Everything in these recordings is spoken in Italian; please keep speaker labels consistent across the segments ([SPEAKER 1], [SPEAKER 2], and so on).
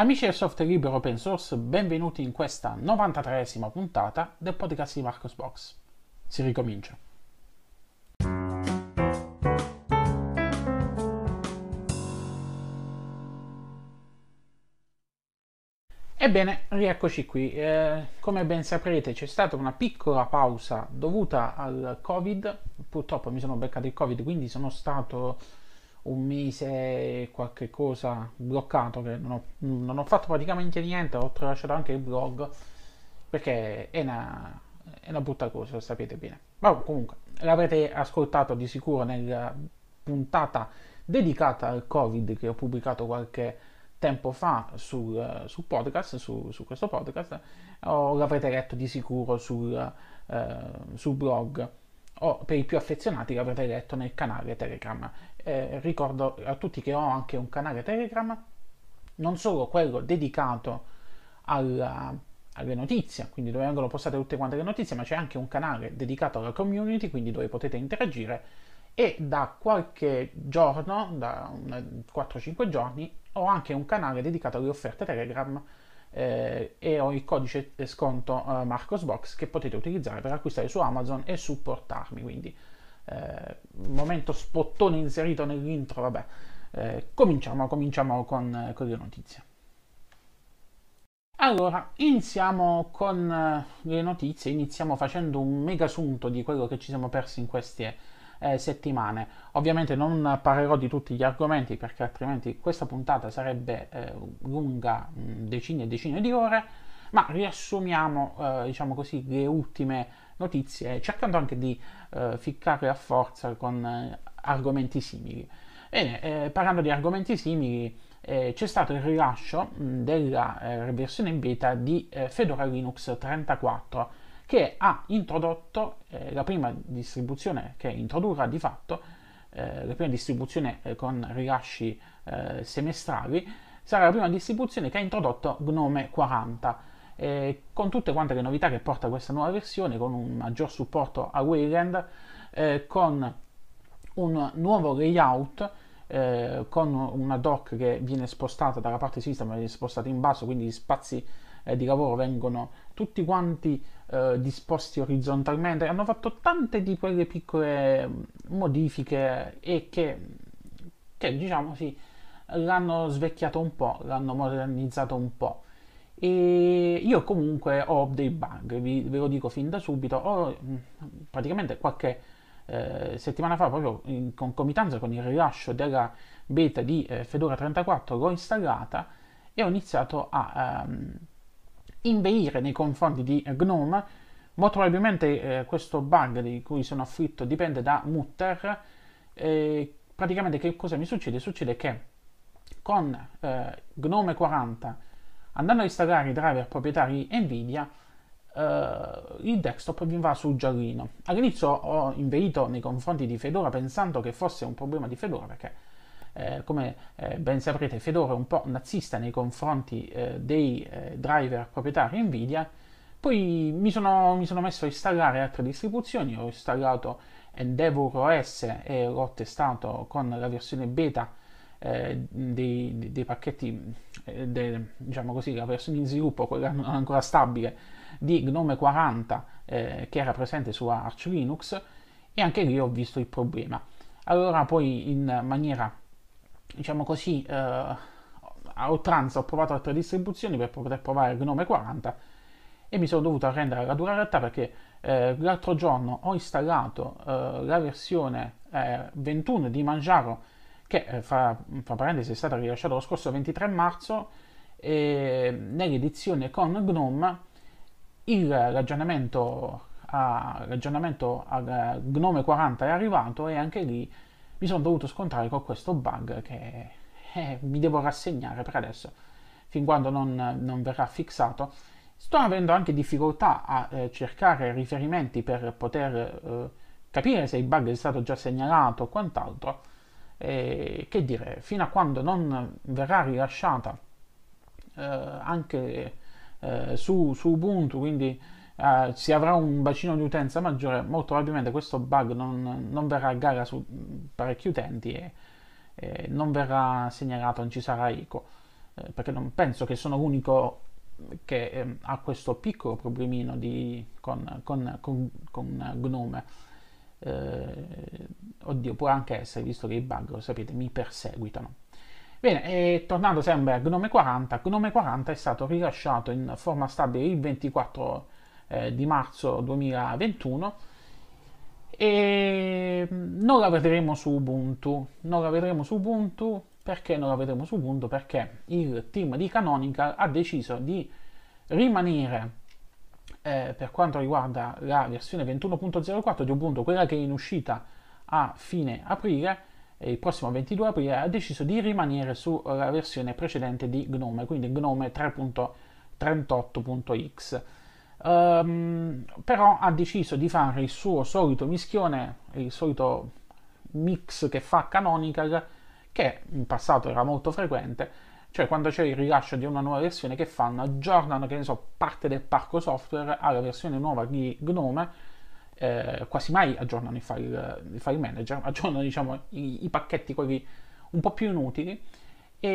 [SPEAKER 1] Amici del software libero open source, benvenuti in questa 93esima puntata del podcast di Marcos Box. Si ricomincia. Ebbene, rieccoci qui. Eh, come ben saprete c'è stata una piccola pausa dovuta al Covid. Purtroppo mi sono beccato il Covid, quindi sono stato un mese e qualche cosa bloccato che non ho, non ho, fatto praticamente niente, ho tralasciato anche il blog perché è una, è una brutta cosa, lo sapete bene. Ma comunque l'avrete ascoltato di sicuro nella puntata dedicata al Covid che ho pubblicato qualche tempo fa sul, sul podcast, su, su, questo podcast, o l'avrete letto di sicuro sul, eh, sul blog o per i più affezionati l'avrete letto nel canale Telegram. Eh, ricordo a tutti che ho anche un canale Telegram, non solo quello dedicato alla, alle notizie, quindi dove vengono postate tutte quante le notizie, ma c'è anche un canale dedicato alla community, quindi dove potete interagire e da qualche giorno, da 4-5 giorni, ho anche un canale dedicato alle offerte Telegram eh, e ho il codice eh, sconto eh, MarcosBox che potete utilizzare per acquistare su Amazon e supportarmi. Quindi, eh, momento spottone inserito nell'intro, vabbè. Eh, cominciamo, cominciamo con, eh, con le notizie. Allora, iniziamo con eh, le notizie, iniziamo facendo un mega assunto di quello che ci siamo persi in queste eh, settimane. Ovviamente non parlerò di tutti gli argomenti perché altrimenti questa puntata sarebbe eh, lunga mm, decine e decine di ore, ma riassumiamo eh, diciamo così, le ultime notizie cercando anche di eh, ficcarle a forza con eh, argomenti simili. Bene, eh, parlando di argomenti simili, eh, c'è stato il rilascio mh, mm, della eh, versione in beta di eh, Fedora Linux 34 che ha introdotto eh, la prima distribuzione, che introdurrà di fatto eh, la prima distribuzione eh, con rilasci eh, semestrali, sarà la prima distribuzione che ha introdotto Gnome 40. con tutte quante le novità che porta questa nuova versione, con un maggior supporto a Wayland, eh, con un nuovo layout eh, con una dock che viene spostata dalla parte sinistra ma viene spostata in basso, quindi gli spazi eh, di lavoro vengono tutti quanti eh, disposti orizzontalmente, hanno fatto tante di quelle piccole mm, modifiche e che, che diciamo sì, l'hanno svecchiato un po', l'hanno modernizzato un po'. E io comunque ho dei bug, vi, ve lo dico fin da subito, ho mm, praticamente qualche eh, settimana fa, proprio in concomitanza con il rilascio della beta di eh, Fedora 34, l'ho installata e ho iniziato a... Ehm, inveire nei confronti di eh, Gnome. Molto probabilmente eh, questo bug di cui sono afflitto dipende da Mutter. Eh, praticamente che cosa mi succede? Succede che con eh, Gnome 40 andando a installare i driver proprietari Nvidia eh, il desktop vi va sul giallino. All'inizio ho inveito nei confronti di Fedora pensando che fosse un problema di Fedora perché eh, come eh, ben saprete Fedora è un po' nazista nei confronti eh, dei eh, driver proprietari Nvidia, poi mi sono, mi sono, messo a installare altre distribuzioni, ho installato Endeavor OS e l'ho testato con la versione beta eh, dei, dei, pacchetti, eh, de, diciamo così, la versione in sviluppo, quella non ancora stabile, di Gnome 40 eh, che era presente su Arch Linux e anche lì ho visto il problema. Allora poi in maniera diciamo così, eh, a oltranza ho provato altre distribuzioni per poter provare Gnome 40 e mi sono dovuto arrendere alla dura realtà perché eh, l'altro giorno ho installato eh, la versione 21 eh, di Manjaro che eh, fra, fra, parentesi è stata rilasciata lo scorso 23 marzo nell'edizione con Gnome il, l'aggiornamento, a, l'aggiornamento a Gnome 40 è arrivato e anche lì mi sono dovuto scontrare con questo bug che eh, mi devo rassegnare per adesso, fin quando non, non verrà fissato. Sto avendo anche difficoltà a eh, cercare riferimenti per poter eh, capire se il bug è stato già segnalato o quant'altro. che dire, fino a quando non verrà rilasciata eh, anche eh, su, su Ubuntu, quindi eh, si avrà un bacino di utenza maggiore, molto probabilmente questo bug non, non verrà a gara su parecchi utenti e, e non verrà segnalato, non ci sarà eco, eh, perché non penso che sono l'unico che eh, ha questo piccolo problemino di, con, con, con, con Gnome. Eh, oddio, può anche essere, visto che i bug, lo sapete, mi perseguitano. Bene, tornando sempre a Gnome 40, Gnome 40 è stato rilasciato in forma stabile il 24 eh, di marzo 2021 e non la vedremo su Ubuntu, non la vedremo su Ubuntu perché non la vedremo su Ubuntu perché il team di Canonical ha deciso di rimanere eh, per quanto riguarda la versione 21.04 di Ubuntu, quella che è in uscita a fine aprile, il prossimo 22 aprile, ha deciso di rimanere sulla versione precedente di Gnome, quindi Gnome 3.38.x. Um, però ha deciso di fare il suo solito mischione, il solito mix che fa Canonical, che in passato era molto frequente, cioè quando c'è il rilascio di una nuova versione che fanno, aggiornano, che ne so, parte del parco software alla versione nuova di Gnome, eh, quasi mai aggiornano i file, i file manager, aggiornano diciamo, i, i, pacchetti quelli un po' più inutili, e,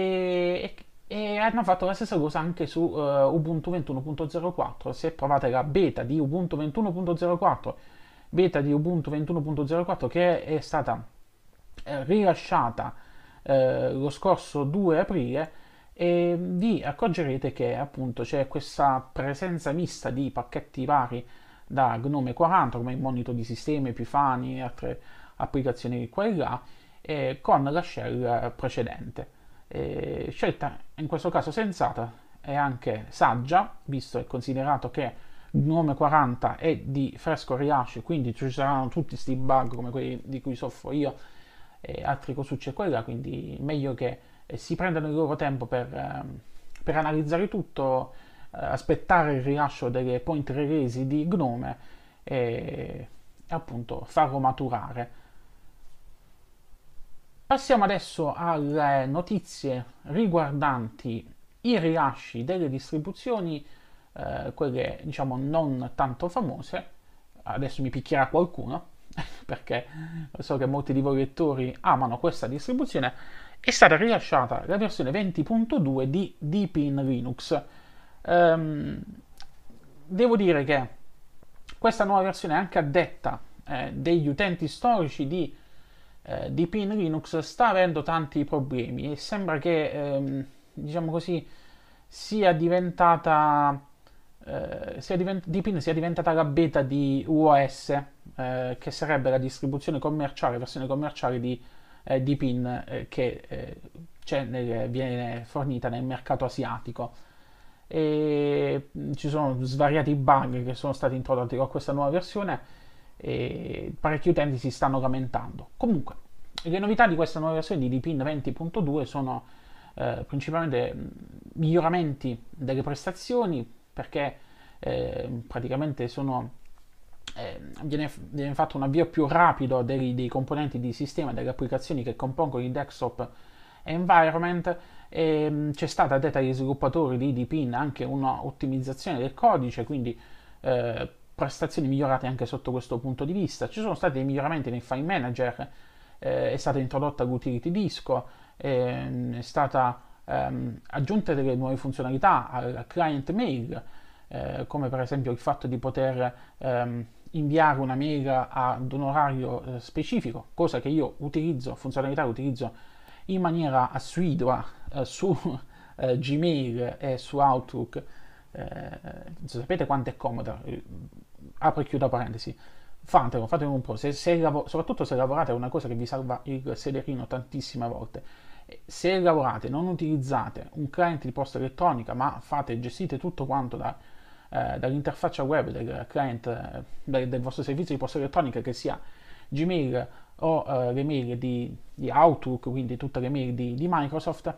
[SPEAKER 1] e e hanno fatto la stessa cosa anche su uh, Ubuntu 21.04. Se provate la beta di Ubuntu 21.04, beta di Ubuntu 21.04 che è stata eh, rilasciata eh, lo scorso 2 aprile, e vi accorgerete che appunto c'è questa presenza mista di pacchetti vari da Gnome 40 come il monitor di sistemi, Epifani e altre applicazioni qua e là eh, con la shell precedente. Eh, scelta in questo caso sensata e anche saggia, visto e considerato che Gnome 40 è di fresco rilascio, quindi ci saranno tutti questi bug come quelli di cui soffro io e altri cosucci e quella, quindi meglio che eh, si prendano il loro tempo per, ehm, per analizzare tutto, eh, aspettare il rilascio delle point release di Gnome e appunto farlo maturare. Passiamo adesso alle notizie riguardanti i rilasci delle distribuzioni, eh, quelle diciamo non tanto famose. Adesso mi picchierà qualcuno perché so che molti di voi lettori amano questa distribuzione. È stata rilasciata la versione 20.2 di Deepin Linux. Ehm, devo dire che questa nuova versione è anche addetta eh, degli utenti storici di eh, di Pin Linux sta avendo tanti problemi e sembra che, ehm, diciamo così, sia diventata eh, sia divent- Deepin sia diventata la beta di UOS, eh, che sarebbe la distribuzione commerciale, versione commerciale di eh, Deepin eh, che eh, nel, viene fornita nel mercato asiatico. E mm, ci sono svariati bug che sono stati introdotti con questa nuova versione e parecchi utenti si stanno lamentando. Comunque, le novità di questa nuova versione di Dpin 20.2 sono eh, principalmente mm, miglioramenti delle prestazioni perché eh, praticamente sono, eh, viene, viene, fatto un avvio più rapido dei, dei componenti di sistema delle applicazioni che compongono il desktop environment e mm, c'è stata detta agli sviluppatori di Dpin anche un'ottimizzazione del codice quindi eh, prestazioni migliorate anche sotto questo punto di vista. Ci sono stati dei miglioramenti nei file manager, eh, è stata introdotta l'utility disco, eh, è stata ehm, aggiunte delle nuove funzionalità al client mail, eh, come per esempio il fatto di poter ehm, inviare una mail ad un orario eh, specifico, cosa che io utilizzo, funzionalità che utilizzo in maniera assidua eh, su eh, Gmail e su Outlook. Eh, sapete quanto è comoda apro e chiudo parentesi, fatelo, fatelo un po', se, se lav- soprattutto se lavorate è una cosa che vi salva il sederino tantissime volte. Se lavorate, non utilizzate un cliente di posta elettronica, ma fate, gestite tutto quanto da, eh, dall'interfaccia web del client, eh, del, del, vostro servizio di posta elettronica, che sia Gmail o eh, le mail di, di, Outlook, quindi tutte le mail di, di Microsoft,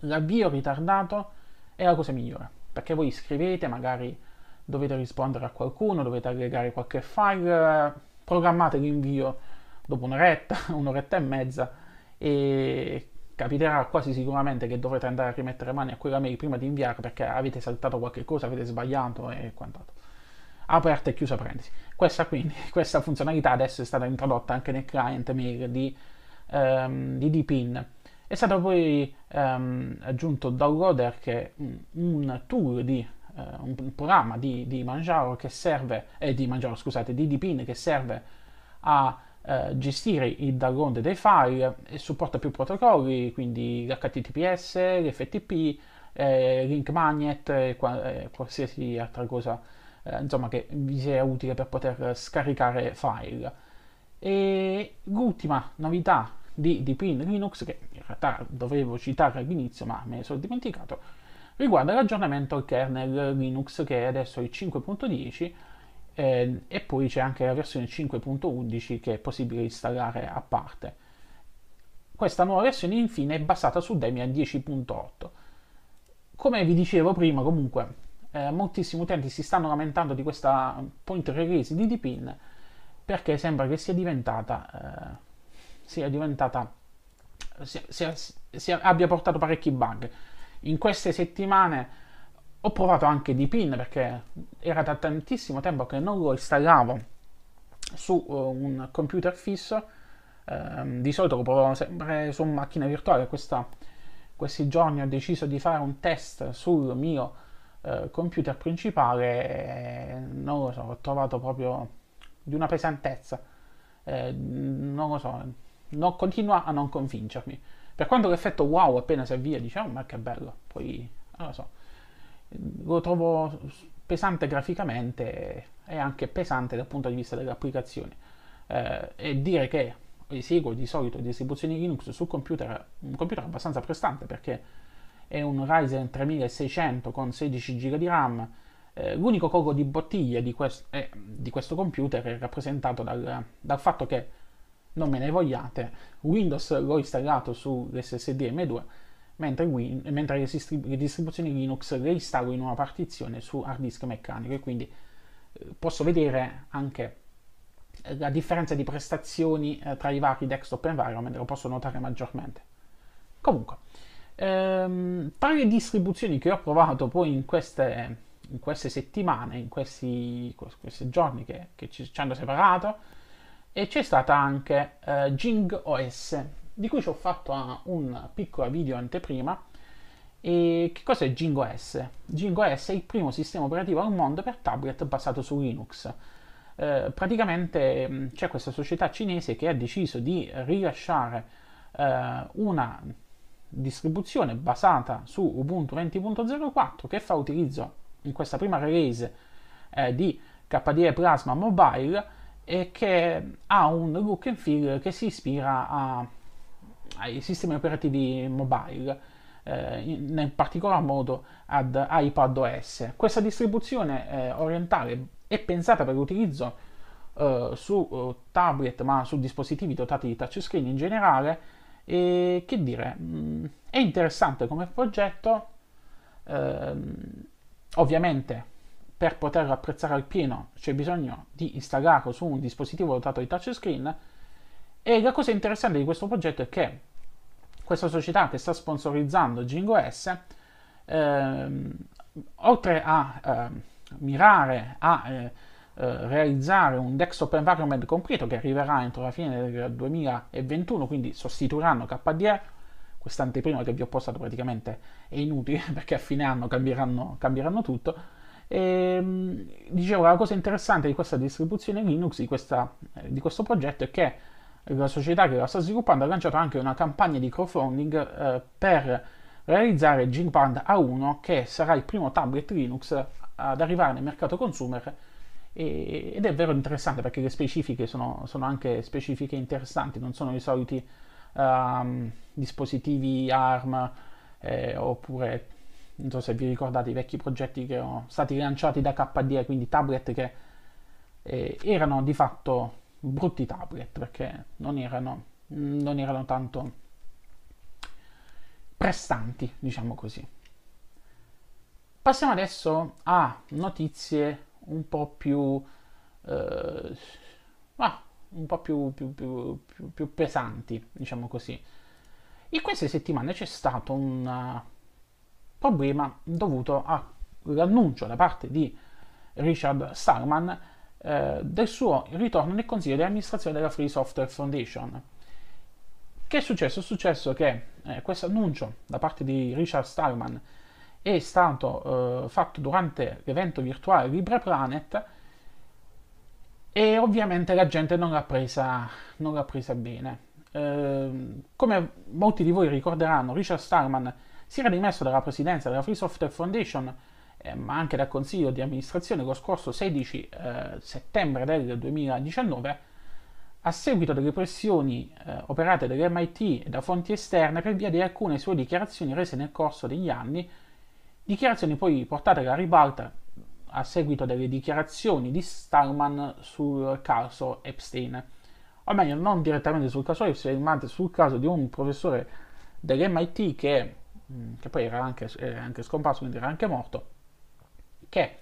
[SPEAKER 1] l'avvio ritardato è la cosa migliore, perché voi scrivete magari dovete rispondere a qualcuno, dovete aggregare qualche file, programmate l'invio dopo un'oretta, un'oretta e mezza e capiterà quasi sicuramente che dovrete andare a rimettere mani a quella mail prima di inviare perché avete saltato qualche cosa, avete sbagliato e quant'altro. Aperta e chiusa parentesi. Questa, quindi, questa funzionalità adesso è stata introdotta anche nel client mail di, um, di Dpin. È stato poi um, aggiunto Downloader che è un tool di eh, un, un, programma di, di Manjaro che serve, eh, di Manjaro, scusate, di Dpin che serve a eh, gestire il download dei file e supporta più protocolli, quindi l'HTTPS, l'FTP, eh, link magnet e eh, qualsiasi altra cosa eh, insomma, che vi sia utile per poter scaricare file. E l'ultima novità di Dpin Linux, che in realtà dovevo citare all'inizio ma me ne sono dimenticato, riguarda l'aggiornamento al kernel Linux che è adesso il 5.10 eh, e poi c'è anche la versione 5.11 che è possibile installare a parte. Questa nuova versione infine è basata su Debian 10.8. Come vi dicevo prima comunque eh, moltissimi utenti si stanno lamentando di questa point release di Dpin perché sembra che sia diventata, eh, sia diventata sia, sia, abbia portato parecchi bug in queste settimane ho provato anche di pin perché era da tantissimo tempo che non lo installavo su eh, un computer fisso. Eh, di solito lo provavo sempre su macchina virtuale. Questa, questi giorni ho deciso di fare un test sul mio eh, computer principale. E non lo so, ho trovato proprio di una pesantezza. Eh, non lo so, non, continua a non convincermi. Per quanto l'effetto wow appena si avvia, diciamo, ma che bello, poi non lo so, lo trovo pesante graficamente e anche pesante dal punto di vista dell'applicazione. Eh, e dire che eseguo di solito distribuzioni Linux sul computer, un computer abbastanza prestante perché è un Ryzen 3600 con 16 GB di RAM. Eh, l'unico collo di bottiglia di, quest- eh, di, questo computer è rappresentato dal, dal fatto che non me ne vogliate, Windows l'ho installato sull'SSD M2, mentre, Win- mentre le, distrib- le, distribuzioni Linux le installo in una partizione su hard disk meccanico e quindi eh, posso vedere anche eh, la differenza di prestazioni eh, tra i vari desktop environment, lo posso notare maggiormente. Comunque, ehm, tra le distribuzioni che ho provato poi in queste, in queste settimane, in questi, questi giorni che, che ci, ci hanno separato, e c'è stata anche eh, Jing OS, di cui ci ho fatto un piccolo video anteprima. E che cos'è Jing OS? Jing OS è il primo sistema operativo al mondo per tablet basato su Linux. Eh, praticamente mm, c'è questa società cinese che ha deciso di rilasciare eh, una distribuzione basata su Ubuntu 20.04 che fa utilizzo in questa prima release eh, di KDE Plasma Mobile e che ha un look and feel che si ispira a, ai sistemi operativi mobile, eh, in, particolar modo ad iPad OS. Questa distribuzione eh, orientale è pensata per l'utilizzo eh, su eh, tablet ma su dispositivi dotati di touchscreen in generale e che dire, mh, mm, è interessante come progetto, ehm, ovviamente per poter apprezzare al pieno c'è bisogno di installarlo su un dispositivo dotato di touchscreen e la cosa interessante di questo progetto è che questa società che sta sponsorizzando Jingo S ehm, oltre a eh, mirare a eh, eh, realizzare un desktop environment completo che arriverà entro la fine del 2021 quindi sostituiranno KDE quest'anteprima che vi ho postato praticamente è inutile perché a fine anno cambieranno, cambieranno tutto e, ehm, dicevo, la cosa interessante di questa distribuzione Linux, di, questa, eh, di questo progetto, è che la società che la sta sviluppando ha lanciato anche una campagna di crowdfunding eh, per realizzare Gigpad A1 che sarà il primo tablet Linux ad arrivare nel mercato consumer ed è vero interessante perché le specifiche sono, sono anche specifiche interessanti, non sono i soliti um, dispositivi ARM eh, oppure non so se vi ricordate i vecchi progetti che erano stati lanciati da KDE, quindi tablet che eh, erano di fatto brutti tablet perché non erano, non erano tanto prestanti, diciamo così. Passiamo adesso a notizie un po' più, eh, ah, un po più, più, più, più, pesanti, diciamo così. In queste settimane c'è stato un problema dovuto all'annuncio da parte di Richard Stallman eh, del suo ritorno nel consiglio di amministrazione della Free Software Foundation. Che è successo? È successo che eh, questo annuncio da parte di Richard Stallman è stato eh, fatto durante l'evento virtuale LibrePlanet e ovviamente la gente non l'ha presa, non l'ha presa bene. Ehm, come molti di voi ricorderanno, Richard Stallman si era dimesso dalla presidenza della Free Software Foundation, eh, ma anche dal consiglio di amministrazione lo scorso 16 eh, settembre del 2019 a seguito delle pressioni eh, operate dall'MIT e da fonti esterne per via di alcune sue dichiarazioni rese nel corso degli anni, dichiarazioni poi portate alla ribalta a seguito delle dichiarazioni di Stallman sul caso Epstein, o meglio non direttamente sul caso Epstein, ma sul caso di un professore dell'MIT che Mm, che poi era anche, era anche scomparso, quindi era anche morto, che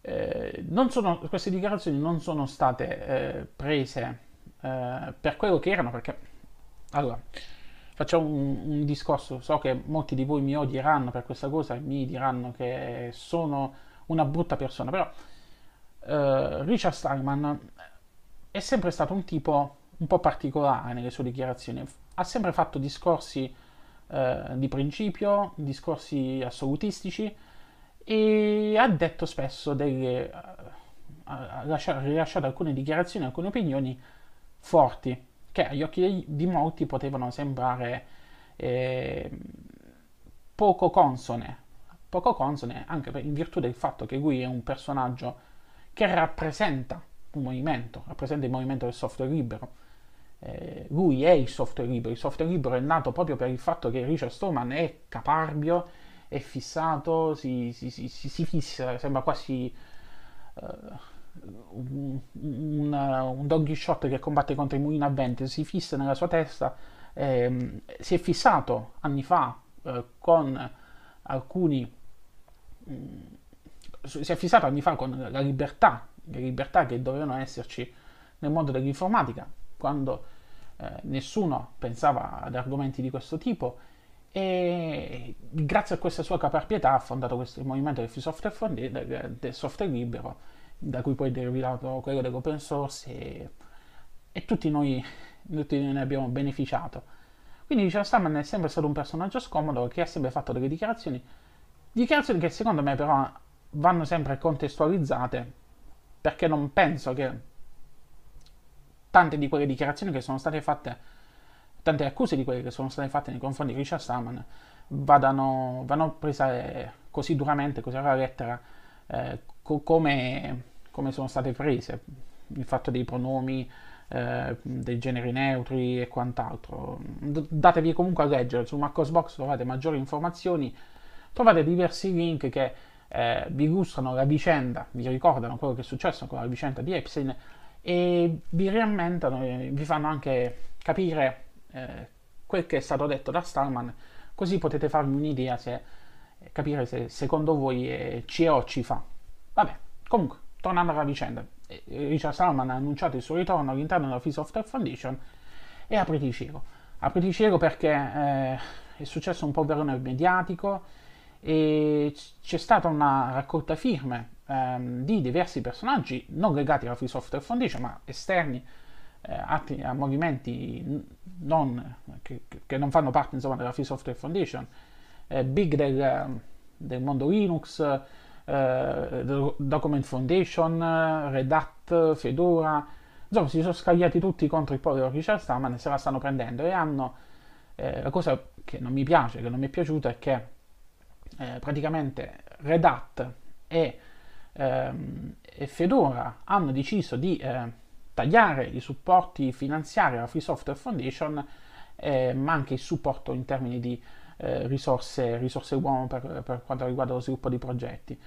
[SPEAKER 1] eh, sono, queste dichiarazioni non sono state eh, prese eh, per quello che erano, perché allora facciamo un, un, discorso, so che molti di voi mi odieranno per questa cosa e mi diranno che sono una brutta persona, però eh, Richard Stallman è sempre stato un tipo un po' particolare nelle sue dichiarazioni, ha sempre fatto discorsi eh, di principio, discorsi assolutistici e ha detto spesso delle, eh, ha lasciato, rilasciato alcune dichiarazioni, alcune opinioni forti che agli occhi di, molti potevano sembrare eh, poco consone, poco consone anche per, in virtù del fatto che lui è un personaggio che rappresenta un movimento, rappresenta il movimento del software libero eh, lui è il software libero, il software libero è nato proprio per il fatto che Richard Stallman è caparbio, è fissato, si, si, si, si fissa, sembra quasi uh, un, un, un doggy shot che combatte contro i mulini a vento, si fissa nella sua testa, ehm, si è fissato anni fa eh, con alcuni... Mh, mm, si è fissato anni fa con la libertà, le libertà che dovevano esserci nel mondo dell'informatica, quando eh, nessuno pensava ad argomenti di questo tipo e grazie a questa sua caparbietà ha fondato questo, movimento del free software, fondi, del, del software libero, da cui poi è derivato quello dell'open source e, e tutti, noi, tutti noi ne abbiamo beneficiato. Quindi Richard diciamo, Stallman è sempre stato un personaggio scomodo che ha sempre fatto delle dichiarazioni, dichiarazioni che secondo me però vanno sempre contestualizzate, perché non penso che tante di quelle dichiarazioni che sono state fatte, tante accuse di quelle che sono state fatte nei confronti di Richard Stallman vadano, vanno prese eh, così duramente, così alla lettera, eh, co- come, come, sono state prese. Il fatto dei pronomi, eh, dei generi neutri e quant'altro. D- datevi comunque a leggere, su Marcosbox trovate maggiori informazioni, trovate diversi link che eh, vi illustrano la vicenda, vi ricordano quello che è successo con la vicenda di Epstein e vi rammentano, vi fanno anche capire eh, quel che è stato detto da Starman, così potete farvi un'idea se eh, capire se secondo voi eh, ci è o ci fa. Vabbè, comunque, tornando alla vicenda, eh, Richard Stallman ha annunciato il suo ritorno all'interno della Free Software Foundation e apriti cielo. Apriti cielo perché eh, è successo un po' verone mediatico e c'è stata una raccolta firme ehm, di diversi personaggi non legati alla Free Software Foundation, ma esterni eh, atti, a movimenti non, che, che, non fanno parte insomma, della Free Software Foundation, eh, big del, del, mondo Linux, eh, Document Foundation, Red Hat, Fedora, insomma si sono scagliati tutti contro il povero Richard Stallman e se la stanno prendendo e hanno eh, la cosa che non mi piace, che non mi è piaciuta è che eh, praticamente Red Hat e ehm, e Fedora hanno deciso di eh, tagliare i supporti finanziari alla Free Software Foundation, eh, ma anche il supporto in termini di eh, risorse, risorse uomo per, per, quanto riguarda lo sviluppo di progetti.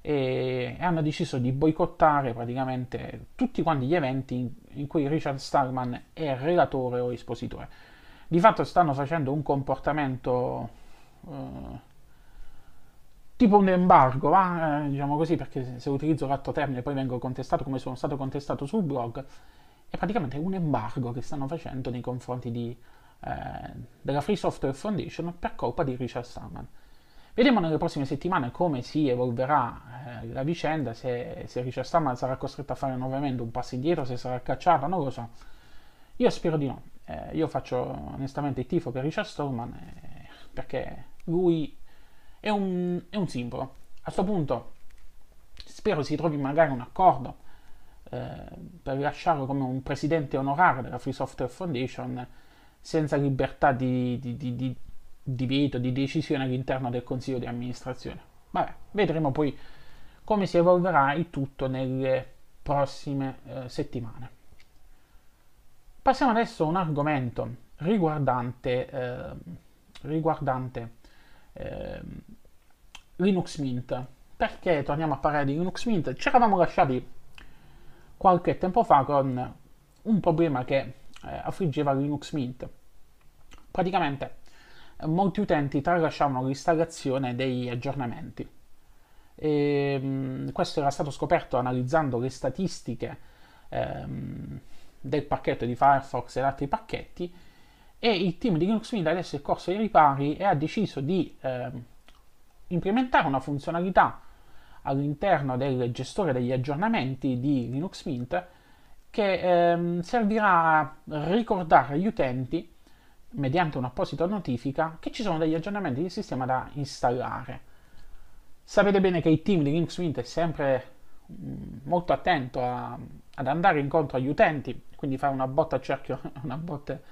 [SPEAKER 1] E, e, hanno deciso di boicottare praticamente tutti quanti gli eventi in, in cui Richard Stallman è relatore o espositore. Di fatto stanno facendo un comportamento eh, tipo un embargo, va? Eh, diciamo così, perché se utilizzo l'altro termine poi vengo contestato come sono stato contestato sul blog, è praticamente un embargo che stanno facendo nei confronti di, eh, della Free Software Foundation per colpa di Richard Stallman. Vedremo nelle prossime settimane come si evolverà eh, la vicenda, se, se Richard Stallman sarà costretto a fare nuovamente un passo indietro, se sarà cacciato, non lo so. Io spero di no. Eh, io faccio onestamente il tifo per Richard Stallman eh, perché lui è un, è un simbolo. A questo punto spero si trovi magari un accordo eh, per rilasciarlo come un presidente onorario della Free Software Foundation senza libertà di, di, di, di, di veto, di decisione all'interno del consiglio di amministrazione. Vabbè, vedremo poi come si evolverà il tutto nelle prossime eh, settimane. Passiamo adesso a un argomento riguardante, eh, riguardante eh, Linux Mint. Perché torniamo a parlare di Linux Mint? Ci eravamo lasciati qualche tempo fa con un problema che eh, affliggeva Linux Mint. Praticamente molti utenti tralasciavano l'installazione dei aggiornamenti. E, ehm, mh, questo era stato scoperto analizzando le statistiche ehm, del pacchetto di Firefox e altri pacchetti e il team di Linuxmint adesso è corso ai ripari e ha deciso di eh, implementare una funzionalità all'interno del gestore degli aggiornamenti di Linux Mint che ehm, servirà a ricordare agli utenti mediante un'apposita notifica che ci sono degli aggiornamenti di sistema da installare. Sapete bene che il team di Linux Mint è sempre mh, mm, molto attento a, ad andare incontro agli utenti, quindi fare una botta a cerchio, una botte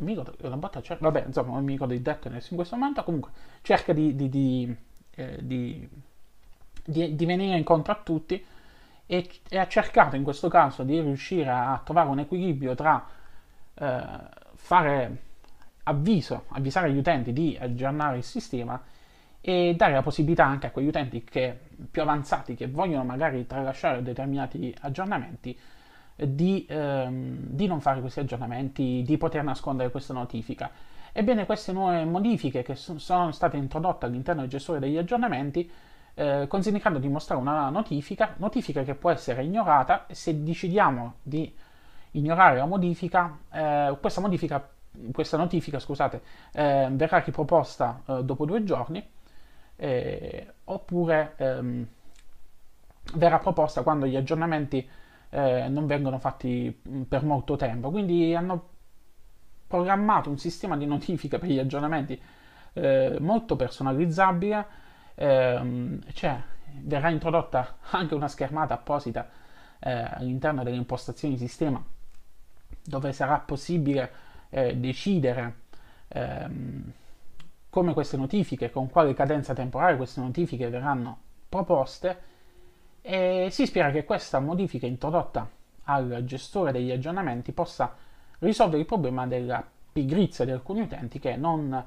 [SPEAKER 1] non mi ricordo, la botta cerca, vabbè, insomma, non mi ricordo il detto in questo momento, comunque cerca di, di, di, eh, di venire incontro a tutti e, e, ha cercato in questo caso di riuscire a, a trovare un equilibrio tra eh, fare avviso, avvisare gli utenti di aggiornare il sistema e dare la possibilità anche a quegli utenti che, più avanzati che vogliono magari tralasciare determinati aggiornamenti di, ehm, di non fare questi aggiornamenti, di poter nascondere questa notifica. Ebbene, queste nuove modifiche che sono state introdotte all'interno del gestore degli aggiornamenti eh, consigliando di mostrare una notifica, notifica che può essere ignorata se decidiamo di ignorare la modifica, eh, questa, modifica questa notifica scusate, eh, verrà riproposta eh, dopo due giorni eh, oppure ehm, verrà proposta quando gli aggiornamenti eh, non vengono fatti mm, per molto tempo. Quindi hanno programmato un sistema di notifica per gli aggiornamenti eh, molto personalizzabile. Ehm, cioè, verrà introdotta anche una schermata apposita eh, all'interno delle impostazioni di sistema dove sarà possibile eh, decidere ehm, come queste notifiche, con quale cadenza temporale queste notifiche verranno proposte e si spera che questa modifica introdotta al gestore degli aggiornamenti possa risolvere il problema della pigrizia di alcuni utenti che non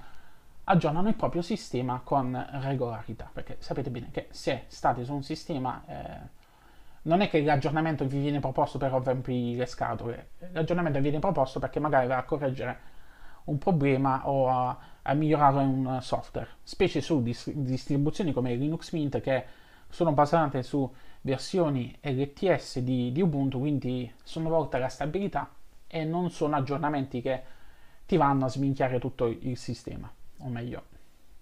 [SPEAKER 1] aggiornano il proprio sistema con regolarità, perché sapete bene che se state su un sistema eh, non è che l'aggiornamento vi viene proposto per rompervi le scatole, l'aggiornamento viene proposto perché magari va a correggere un problema o a, a migliorare un software, specie su dis- distribuzioni come Linux Mint che sono basate su versioni LTS di, di Ubuntu, quindi sono volte alla stabilità e non sono aggiornamenti che ti vanno a sminchiare tutto il sistema, o meglio,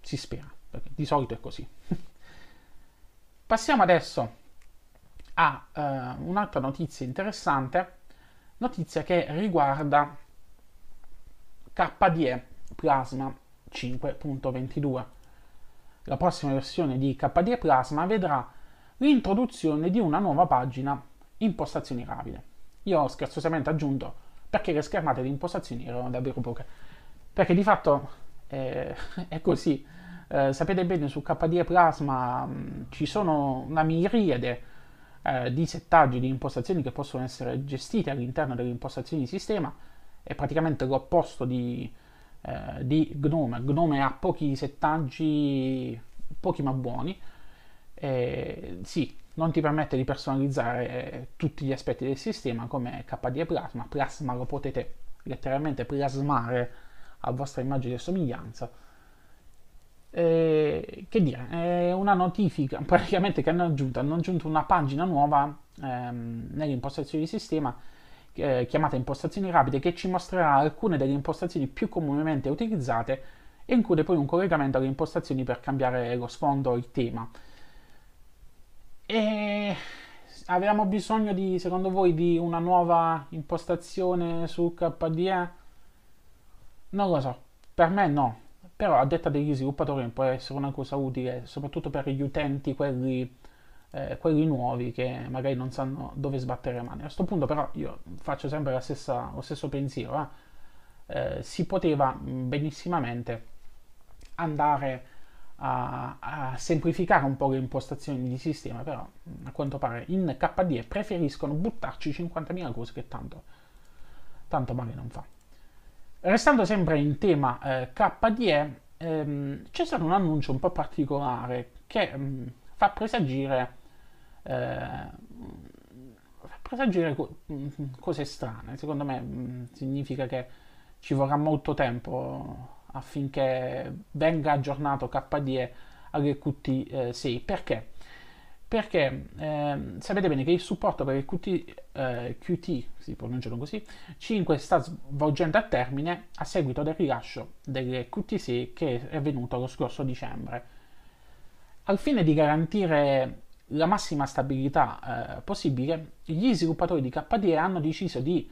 [SPEAKER 1] si spera, perché di solito è così. Passiamo adesso a eh, un'altra notizia interessante, notizia che riguarda KDE Plasma 5.22. La prossima versione di KDE Plasma vedrà l'introduzione di una nuova pagina impostazioni rapide. Io ho scherzosamente aggiunto perché le schermate di impostazioni erano davvero poche. Perché di fatto eh, è così. Eh, sapete bene, su KDE Plasma mh, mm, ci sono una miriade eh, di settaggi, di impostazioni che possono essere gestite all'interno delle impostazioni di sistema. È praticamente l'opposto di, eh, di Gnome. Gnome ha pochi settaggi, pochi ma buoni. Eh, sì, non ti permette di personalizzare eh, tutti gli aspetti del sistema come KDE Plasma. Plasma lo potete letteralmente plasmare a vostra immagine e somiglianza. Eh, che dire, è una notifica praticamente che hanno aggiunto, hanno aggiunto una pagina nuova ehm, nelle di sistema eh, chiamata impostazioni rapide che ci mostrerà alcune delle impostazioni più comunemente utilizzate e include poi un collegamento alle impostazioni per cambiare lo sfondo o il tema. E avevamo bisogno di, secondo voi, di una nuova impostazione su KDE? Non lo so, per me no, però a detta degli sviluppatori può essere una cosa utile, soprattutto per gli utenti, quelli eh, quelli nuovi che magari non sanno dove sbattere le mani. A questo punto però io faccio sempre stessa, lo stesso pensiero, eh? Eh, si poteva benissimamente andare a, a, semplificare un po' le impostazioni di sistema, però a quanto pare in KDE preferiscono buttarci 50.000 cose che tanto, tanto male non fa. Restando sempre in tema eh, KDE, ehm, c'è stato un annuncio un po' particolare che mh, fa presagire eh, presagire co- mm, cose strane, secondo me mh, mm, significa che ci vorrà molto tempo affinché venga aggiornato KDE HQT6. Eh, Perché? Perché eh, sapete bene che il supporto per il QT, eh, QT si pronunciano così, 5 sta svolgendo a termine a seguito del rilascio del QT6 che è avvenuto lo scorso dicembre. Al fine di garantire la massima stabilità eh, possibile, gli sviluppatori di KDE hanno deciso di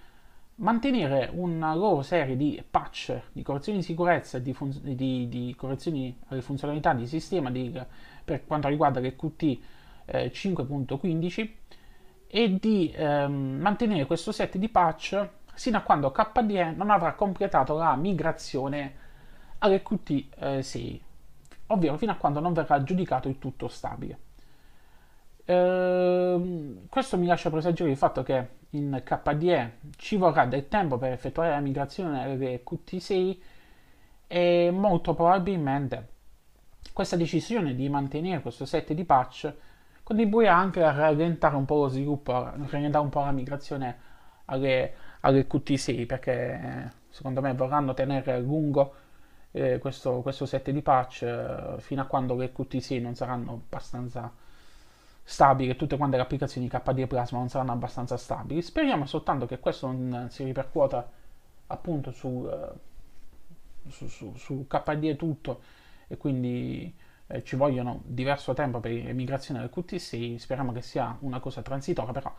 [SPEAKER 1] mantenere una loro serie di patch, di correzioni di sicurezza e di, fun- di, di, correzioni alle funzionalità di sistema di, per quanto riguarda l'EQT eh, 5.15 e di ehm, mantenere questo set di patch sino a quando KDE non avrà completato la migrazione all'EQT eh, 6, ovvero fino a quando non verrà giudicato il tutto stabile. Ehm, questo mi lascia presagire il fatto che in KDE ci vorrà del tempo per effettuare la migrazione RQT6 e molto probabilmente questa decisione di mantenere questo set di patch contribuirà anche a rallentare un po' lo sviluppo, a rallentare un po' la migrazione alle, alle QT6 perché eh, secondo me vorranno tenere a lungo eh, questo, questo set di patch eh, fino a quando le QT6 non saranno abbastanza stabile tutte quante le applicazioni KDE Plasma non saranno abbastanza stabili. Speriamo soltanto che questo non eh, si ripercuota appunto su, eh, su, su, su KDE tutto e quindi eh, ci vogliono diverso tempo per l'emigrazione del QT6, speriamo che sia una cosa transitoria, però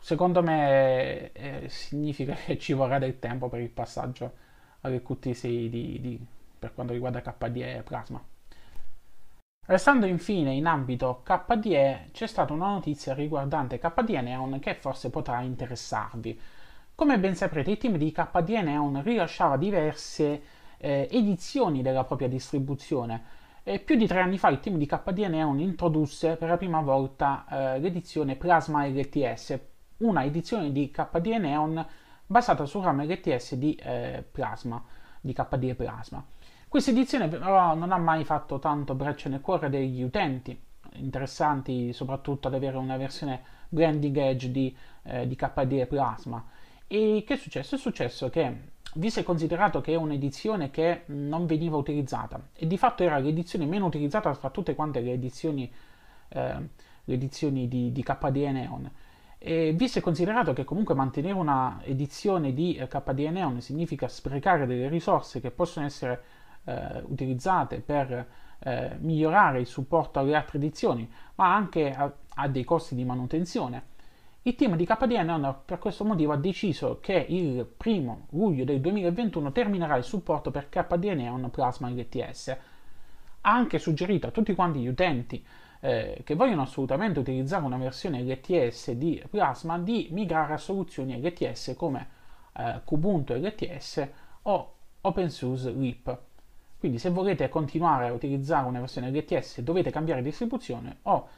[SPEAKER 1] secondo me eh, significa che ci vorrà del tempo per il passaggio alle QT6 di, di, per quanto riguarda KDE Plasma. Restando infine in ambito KDE, c'è stata una notizia riguardante KDE Neon che forse potrà interessarvi. Come ben saprete, il team di KDE Neon rilasciava diverse eh, edizioni della propria distribuzione. E più di tre anni fa il team di KDE Neon introdusse per la prima volta eh, l'edizione Plasma LTS, una edizione di KDE Neon basata sul RAM LTS di eh, Plasma, di KDE Plasma. Questa edizione però non ha mai fatto tanto braccio nel cuore degli utenti, interessanti soprattutto ad avere una versione branding edge di, eh, di KDE Plasma. E che è successo? È successo che, visto e considerato che è un'edizione che non veniva utilizzata, e di fatto era l'edizione meno utilizzata fra tutte quante le edizioni, eh, le edizioni di, di KDE Neon, e visto e considerato che comunque mantenere una edizione di eh, KDE Neon significa sprecare delle risorse che possono essere eh, utilizzate per eh, migliorare il supporto alle altre edizioni, ma anche a, a, dei costi di manutenzione. Il team di KDN Honor per questo motivo ha deciso che il 1 luglio del 2021 terminerà il supporto per KDN Honor Plasma LTS. Ha anche suggerito a tutti quanti gli utenti eh, che vogliono assolutamente utilizzare una versione LTS di Plasma di migrare a soluzioni LTS come eh, Kubuntu LTS o OpenSUSE LIP. Quindi se volete continuare a utilizzare una versione LTS dovete cambiare distribuzione o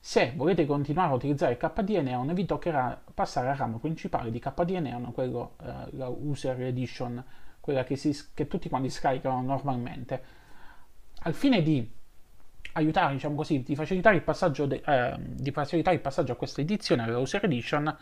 [SPEAKER 1] se volete continuare a utilizzare KDE Neon vi toccherà passare al ramo principale di KDE Neon, quello, eh, la User Edition, quella che, si, che, tutti quanti scaricano normalmente. Al fine di aiutare, diciamo così, di facilitare il passaggio, de, eh, di facilitare il passaggio a questa edizione, alla User Edition,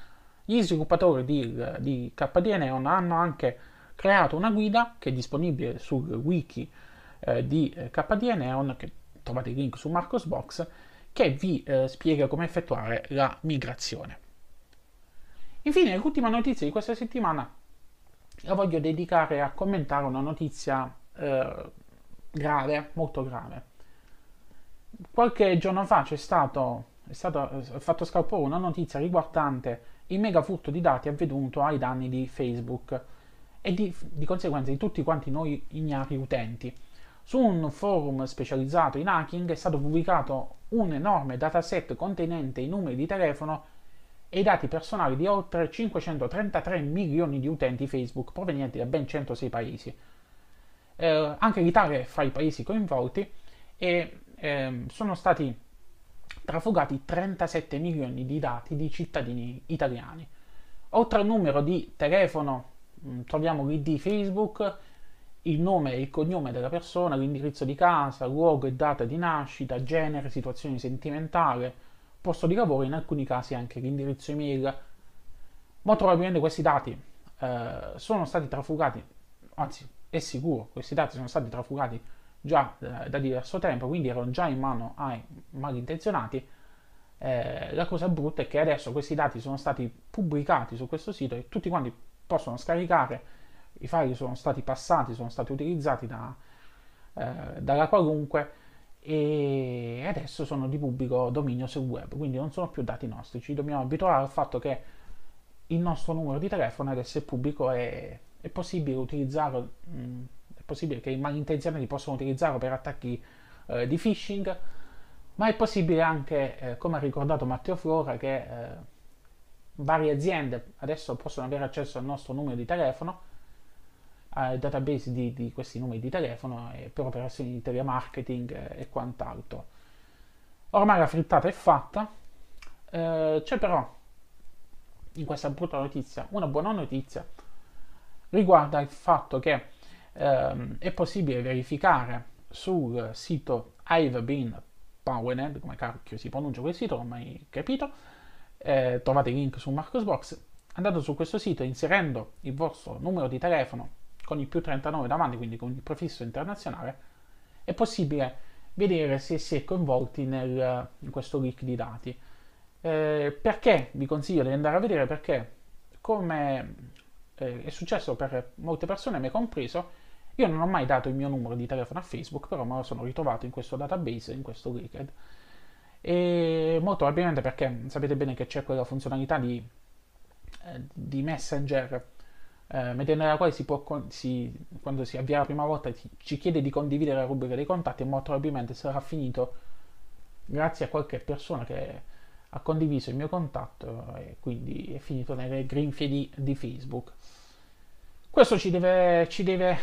[SPEAKER 1] gli sviluppatori di, di KDE Neon hanno anche creato una guida che è disponibile sul wiki eh, di eh, KDE Neon, che trovate il link su Marcosbox, che vi eh, spiega come effettuare la migrazione. Infine, l'ultima notizia di questa settimana la voglio dedicare a commentare una notizia eh, grave, molto grave. Qualche giorno fa c'è stato, è stato è eh, fatto scalpore una notizia riguardante il mega furto di dati avvenuto ai danni di Facebook e di, di conseguenza di tutti quanti noi ignari utenti. Su un forum specializzato in hacking è stato pubblicato un enorme dataset contenente i numeri di telefono e i dati personali di oltre 533 milioni di utenti Facebook provenienti da ben 106 paesi. Eh, anche l'Italia è fra i paesi coinvolti e eh, sono stati trafugati 37 milioni di dati di cittadini italiani. Oltre al numero di telefono Mm, troviamo l'ID Facebook, il nome e il cognome della persona, l'indirizzo di casa, luogo e data di nascita, genere, situazione sentimentale, posto di lavoro, e in alcuni casi anche l'indirizzo email. Molto probabilmente questi dati eh, sono stati trafugati, anzi è sicuro, questi dati sono stati trafugati già eh, da diverso tempo, quindi erano già in mano ai malintenzionati. Eh, la cosa brutta è che adesso questi dati sono stati pubblicati su questo sito e tutti quanti possono scaricare i file sono stati passati, sono stati utilizzati da, eh, dalla qualunque e adesso sono di pubblico dominio sul web, quindi non sono più dati nostri, ci dobbiamo abituare al fatto che il nostro numero di telefono adesso è pubblico e è possibile utilizzarlo, mh, mm, è possibile che i malintenzionati possano utilizzarlo per attacchi eh, di phishing, ma è possibile anche, eh, come ha ricordato Matteo Flora, che eh, varie aziende adesso possono avere accesso al nostro numero di telefono, al database di, di questi numeri di telefono eh, per operazioni di telemarketing eh, e quant'altro. Ormai la frittata è fatta, eh, c'è però in questa brutta notizia una buona notizia riguarda il fatto che ehm, è possibile verificare sul sito I've been Powered, come cacchio si pronuncia quel sito, non ho mai capito, eh, trovate il link su Marcosbox, andando su questo sito e inserendo il vostro numero di telefono con il più 39 davanti, quindi con il prefisso internazionale, è possibile vedere se si è coinvolti nel, in questo leak di dati. Eh, perché vi consiglio di andare a vedere? Perché come eh, è successo per molte persone, me compreso, io non ho mai dato il mio numero di telefono a Facebook, però me lo sono ritrovato in questo database, in questo leaked e molto probabilmente perché sapete bene che c'è quella funzionalità di, eh, di Messenger eh, mediante la quale si può, si, quando si avvia la prima volta ci, ci chiede di condividere la rubrica dei contatti e molto probabilmente sarà finito grazie a qualche persona che ha condiviso il mio contatto e quindi è finito nelle grinfie di, di Facebook. Questo ci deve, ci, deve,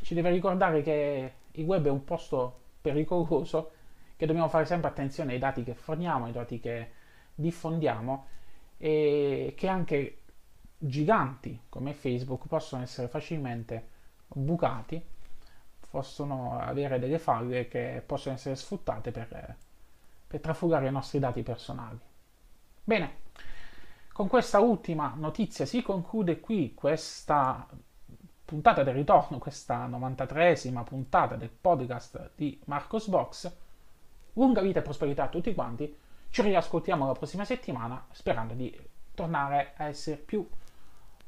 [SPEAKER 1] ci deve ricordare che il web è un posto pericoloso che dobbiamo fare sempre attenzione ai dati che forniamo, ai dati che diffondiamo e che anche giganti come Facebook possono essere facilmente bucati, possono avere delle falle che possono essere sfruttate per, per trafugare i nostri dati personali. Bene, con questa ultima notizia si conclude qui questa puntata del ritorno, questa 93esima puntata del podcast di Marcos Box. Lunga vita e prosperità a tutti quanti. Ci riascoltiamo la prossima settimana sperando di tornare a essere più,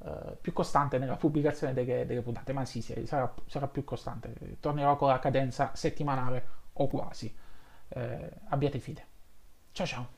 [SPEAKER 1] eh, più costante nella pubblicazione delle, delle puntate. Ma sì, sì sarà, sarà, più costante. Tornerò con la cadenza settimanale o quasi. Eh, abbiate fede. Ciao ciao.